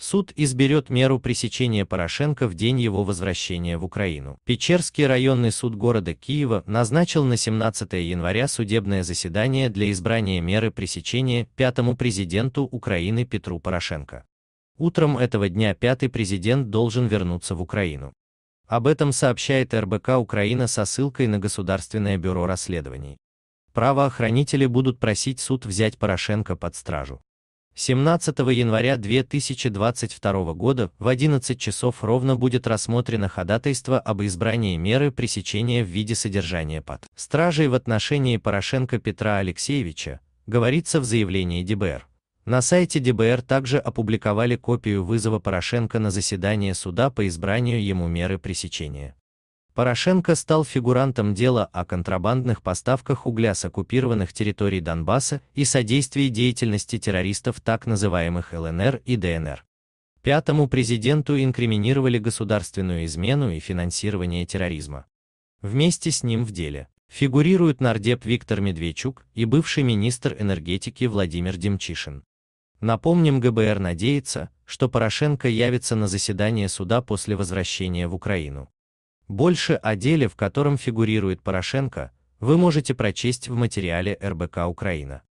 Суд изберет меру пресечения Порошенко в день его возвращения в Украину. Печерский районный суд города Киева назначил на 17 января судебное заседание для избрания меры пресечения пятому президенту Украины Петру Порошенко. Утром этого дня пятый президент должен вернуться в Украину. Об этом сообщает РБК Украина со ссылкой на Государственное бюро расследований. Правоохранители будут просить суд взять Порошенко под стражу. 17 января 2022 года в 11 часов ровно будет рассмотрено ходатайство об избрании меры пресечения в виде содержания под стражей в отношении Порошенко Петра Алексеевича, говорится в заявлении ДБР. На сайте ДБР также опубликовали копию вызова Порошенко на заседание суда по избранию ему меры пресечения. Порошенко стал фигурантом дела о контрабандных поставках угля с оккупированных территорий Донбасса и содействии деятельности террористов так называемых ЛНР и ДНР. Пятому президенту инкриминировали государственную измену и финансирование терроризма. Вместе с ним в деле фигурируют нардеп Виктор Медведчук и бывший министр энергетики Владимир Демчишин. Напомним, ГБР надеется, что Порошенко явится на заседание суда после возвращения в Украину. Больше о деле, в котором фигурирует Порошенко, вы можете прочесть в материале РБК Украина.